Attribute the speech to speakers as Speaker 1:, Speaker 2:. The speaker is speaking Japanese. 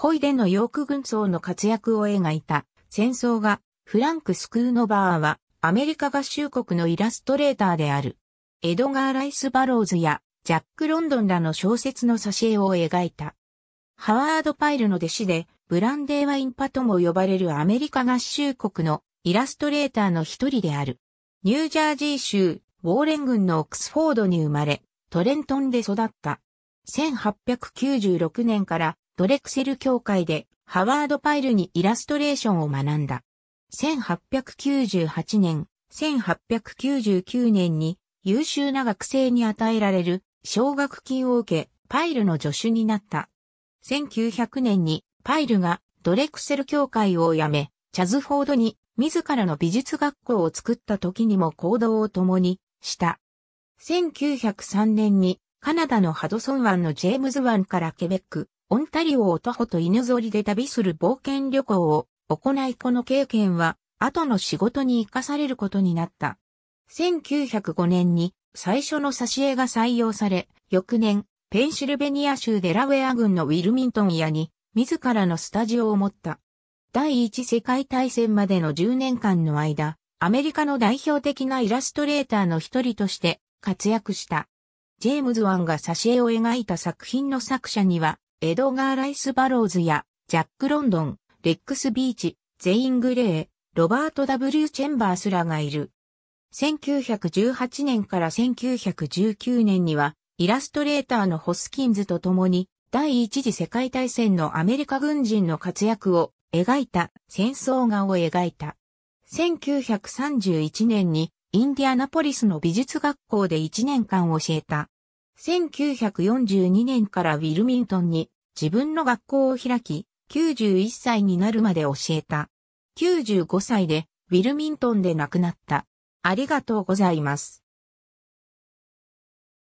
Speaker 1: ホイデのヨーク軍曹の活躍を描いた戦争画、フランク・スクーノバーは、アメリカ合衆国のイラストレーターである。エドガー・ライス・バローズや、ジャック・ロンドンらの小説の挿絵を描いた。ハワード・パイルの弟子で、ブランデーワインパとも呼ばれるアメリカ合衆国のイラストレーターの一人である。ニュージャージー州、ウォーレン郡のオックスフォードに生まれ、トレントンで育った。1896年からドレクセル協会でハワード・パイルにイラストレーションを学んだ。1898年、1899年に優秀な学生に与えられる奨学金を受け、パイルの助手になった。1900年にパイルがドレクセル協会を辞め、チャズフォードに自らの美術学校を作った時にも行動を共にした。1903年にカナダのハドソン湾のジェームズ湾からケベック、オンタリオを徒歩と犬ぞりで旅する冒険旅行を行いこの経験は、後の仕事に活かされることになった。1905年に最初の挿絵が採用され、翌年、ペンシルベニア州デラウェア郡のウィルミントン屋に、自らのスタジオを持った。第一世界大戦までの10年間の間、アメリカの代表的なイラストレーターの一人として活躍した。ジェームズ・ワンが挿絵を描いた作品の作者には、エドガー・ライス・バローズや、ジャック・ロンドン、レックス・ビーチ、ゼイン・グレー、ロバート・ W・ チェンバースらがいる。1918年から1919年には、イラストレーターのホスキンズと共に、第一次世界大戦のアメリカ軍人の活躍を描いた戦争画を描いた。1931年にインディアナポリスの美術学校で1年間教えた。1942年からウィルミントンに自分の学校を開き、91歳になるまで教えた。95歳でウィルミントンで亡くなった。ありがとうございます。